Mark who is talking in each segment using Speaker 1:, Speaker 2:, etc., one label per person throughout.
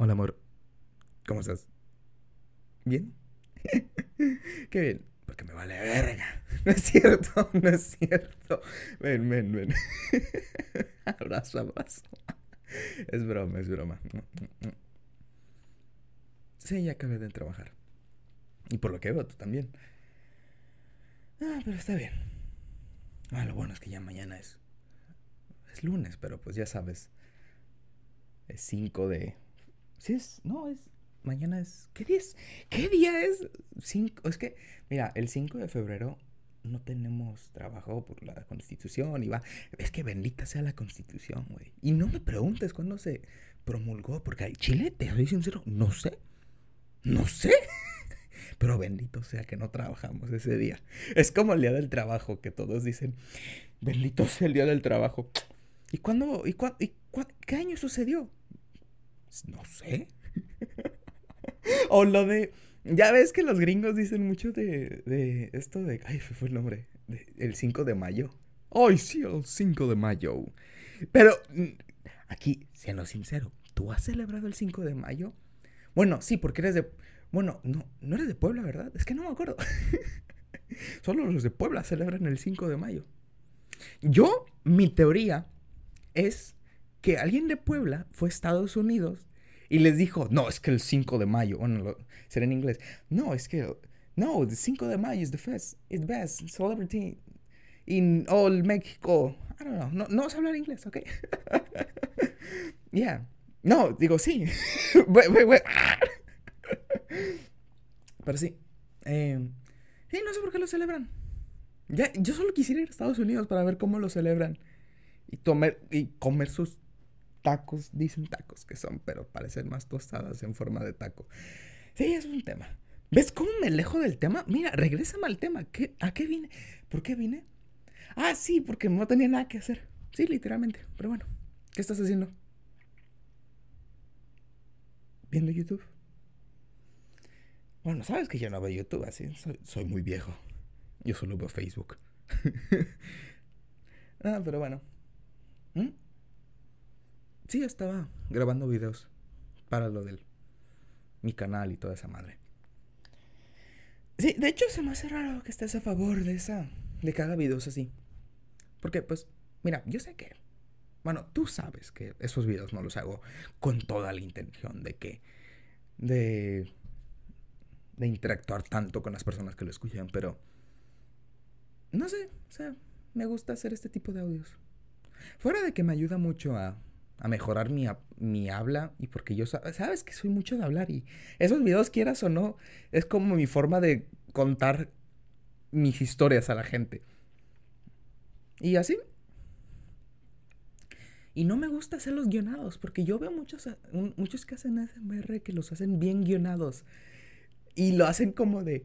Speaker 1: Hola, amor. ¿Cómo estás? ¿Bien? Qué bien. Porque me vale verga. No es cierto, no es cierto. Ven, ven, ven. abrazo, abrazo. Es broma, es broma. Sí, ya acabé de trabajar. Y por lo que veo, tú también. Ah, pero está bien. Ah, lo bueno es que ya mañana es. Es lunes, pero pues ya sabes. Es 5 de Sí es, no, es, mañana es, ¿qué día es? ¿Qué día es? Cinco, es que, mira, el 5 de febrero no tenemos trabajo por la constitución y va, es que bendita sea la constitución, güey. Y no me preguntes cuándo se promulgó, porque hay Chile, te soy sincero, no sé, no sé. Pero bendito sea que no trabajamos ese día. Es como el día del trabajo que todos dicen, bendito sea el día del trabajo. ¿Y cuándo? ¿Y, cuándo, y cuándo, qué año sucedió? Pues, no sé. o lo de. Ya ves que los gringos dicen mucho de, de esto de. Ay, fue el nombre. el 5 de mayo. Ay, sí, el 5 de mayo. Pero mm, aquí, siendo sincero, ¿tú has celebrado el 5 de mayo? Bueno, sí, porque eres de. Bueno, no, no eres de Puebla, ¿verdad? Es que no me acuerdo. Solo los de Puebla celebran el 5 de mayo. Yo, mi teoría es que alguien de Puebla fue a Estados Unidos y les dijo, no, es que el 5 de mayo, bueno, será en inglés. No, es que, no, el 5 de mayo es the best, it's best celebrity in all Mexico. I don't know, no, no sé hablar inglés, ¿ok? yeah. No, digo, sí. Pero sí. Em, sí, no sé por qué lo celebran. Ya, yo solo quisiera ir a Estados Unidos para ver cómo lo celebran. Y, tomar, y comer sus tacos, dicen tacos que son, pero parecen más tostadas en forma de taco. Sí, es un tema. ¿Ves cómo me alejo del tema? Mira, regrésame al tema. ¿Qué, ¿A qué vine? ¿Por qué vine? Ah, sí, porque no tenía nada que hacer. Sí, literalmente. Pero bueno, ¿qué estás haciendo? Viendo YouTube. Bueno, sabes que yo no veo YouTube así. Soy, muy viejo. Yo solo veo Facebook. ah, pero bueno. ¿Mm? sí, estaba grabando videos para lo del mi canal y toda esa madre. Sí, de hecho se me hace raro que estés a favor de esa, de cada haga videos así. Porque, pues, mira, yo sé que, bueno, tú sabes que esos videos no los hago con toda la intención de que, de, de interactuar tanto con las personas que lo escuchan, pero, no sé, o sea, me gusta hacer este tipo de audios. Fuera de que me ayuda mucho a a mejorar mi, mi habla y porque yo sabes que soy mucho de hablar y esos videos quieras o no, es como mi forma de contar mis historias a la gente. Y así. Y no me gusta hacer los guionados, porque yo veo muchos, eh, muchos que hacen ASMR que los hacen bien guionados. Y lo hacen como de...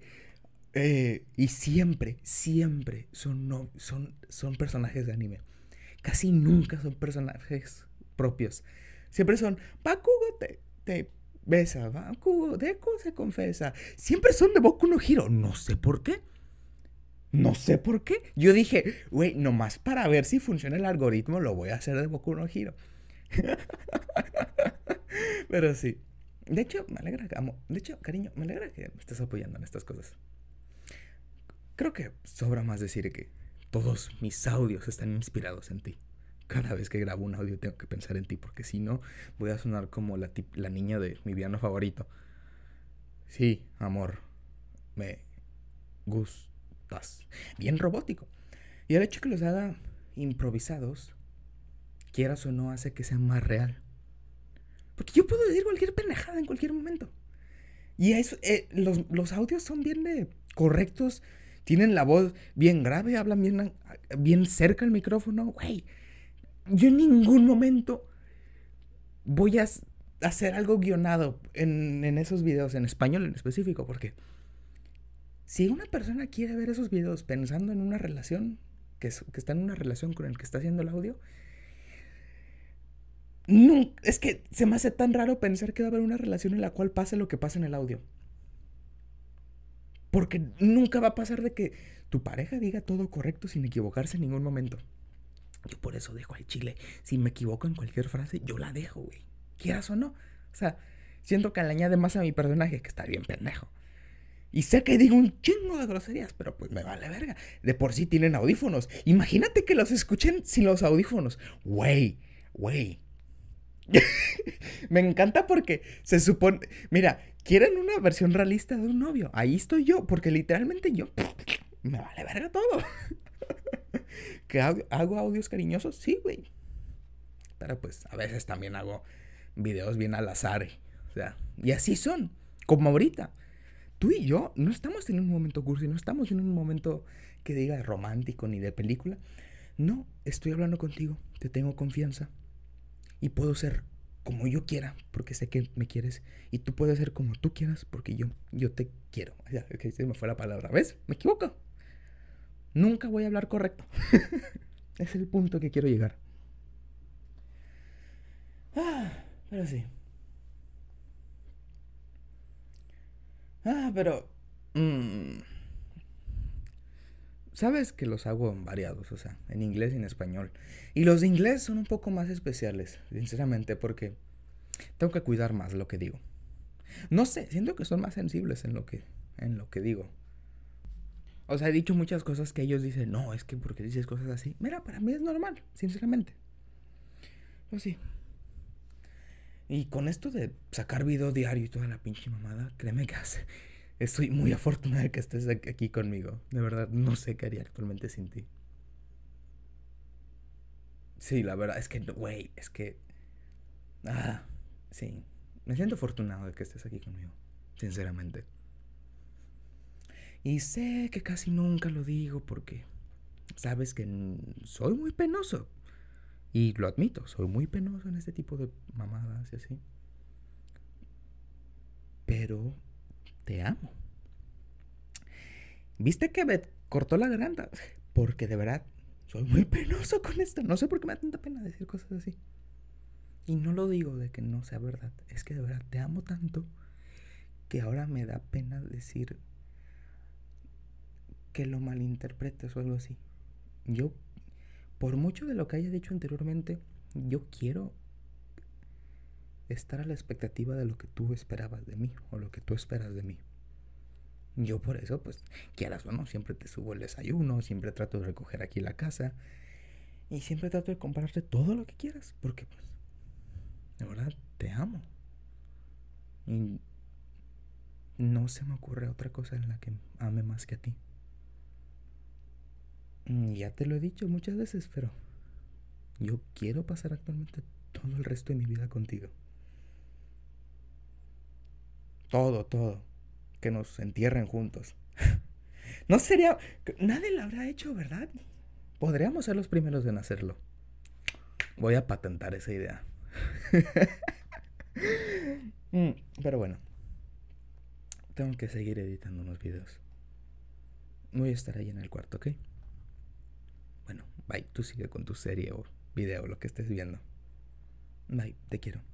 Speaker 1: Eh, y siempre, siempre son, no, son, son personajes de anime. Casi nunca son personajes propios. Siempre son, Bakugo te, te besa, Bakugo, de se confesa. Siempre son de Boku no no sé por qué. No sé por qué. Yo dije, güey, nomás para ver si funciona el algoritmo, lo voy a hacer de Boku no Hiro. Pero sí. De hecho, me alegra, amo. De hecho, cariño, me alegra que me estés apoyando en estas cosas. Creo que sobra más decir que todos mis audios están inspirados en ti. Cada vez que grabo un audio tengo que pensar en ti, porque si no, voy a sonar como la, la niña de mi piano favorito. Sí, amor, me gustas. Bien robótico. Y el hecho que los haga improvisados, quieras o no, hace que sea más real. Porque yo puedo decir cualquier pendejada en cualquier momento. Y eso, eh, los, audios son bien correctos, tienen la voz bien grave, hablan bien, ah, cerca el micrófono, güey yo en ningún momento voy a hacer algo guionado en, esos videos, en español en específico, porque si una persona quiere ver esos videos pensando en una relación, que, está en una relación con el que está haciendo el audio, es que se me hace tan raro pensar que va a haber una relación en la cual pase lo que pasa en el audio. Porque nunca va a pasar de que tu pareja diga todo correcto sin equivocarse en ningún momento. Yo por eso dejo al chile. Si me equivoco en cualquier frase, yo la dejo, güey. Quieras o no. O sea, siento que le añade más a mi personaje que está bien pendejo. Y sé que digo un chingo de groserías, pero pues me vale verga. De por sí tienen audífonos. Imagínate que los escuchen sin los audífonos. Güey, güey. me encanta porque se supone. Mira, quieren una versión realista de un novio. Ahí estoy yo, porque literalmente yo. Me vale verga todo. ¿Que hago, audios cariñosos? Sí, güey. Pero pues a veces también hago videos bien al azar. O sea, y así son, como ahorita. Tú y yo no estamos en un momento cursi, no estamos en un momento que diga romántico ni de película. No, estoy hablando contigo, te tengo confianza y puedo ser como yo quiera porque sé que me quieres y tú puedes ser como tú quieras porque yo, yo te quiero. ya se me fue la palabra, ¿ves? Me equivoco nunca voy a hablar correcto. es el punto que quiero llegar. Ah, pero sí. Ah, pero... Mm, sabes que los hago en variados, o sea, en inglés y en español. Y los de inglés son un poco más especiales, sinceramente, porque tengo que cuidar más lo que digo. No sé, siento que son más sensibles en lo que, en lo que digo o sea, he dicho muchas cosas que ellos dicen, no, es que porque dices cosas así. Mira, para mí es normal, sinceramente. Así sí. Y con esto de sacar video diario y toda la pinche mamada, créeme que Estoy muy afortunada de que estés aquí conmigo. De verdad, no sé qué haría actualmente sin ti. Sí, la verdad es que, güey, es que. Ah, sí. Me siento afortunado de que estés aquí conmigo, sinceramente. Y sé que casi nunca lo digo porque sabes que soy muy penoso. Y lo admito, soy muy penoso en este tipo de mamadas y así. Pero te amo. ¿Viste que me cortó la garganta? Porque de verdad soy muy penoso con esto. No sé por qué me da tanta pena decir cosas así. Y no lo digo de que no sea verdad. Es que de verdad te amo tanto que ahora me da pena decir que lo malinterpretes o algo así. Yo, por mucho de lo que haya dicho anteriormente, yo quiero estar a la expectativa de lo que tú esperabas de mí o lo que tú esperas de mí. Yo por eso, pues, quieras o no, siempre te subo el desayuno, siempre trato de recoger aquí la casa y siempre trato de comprarte todo lo que quieras, porque pues, de verdad, te amo. Y no se me ocurre otra cosa en la que ame más que a ti. Mm, ya te lo he dicho muchas veces, pero yo quiero pasar actualmente todo el resto de mi vida contigo. Todo, todo. Que nos entierren juntos. no sería... Nadie lo habrá hecho, ¿verdad? Podríamos ser los primeros en hacerlo. Voy a patentar esa idea. Mm, pero bueno. Tengo que seguir editando unos videos. Voy a estar ahí en el cuarto, ¿ok? Bye, tú sigue con tu serie o video, lo que estés viendo. Bye, te quiero.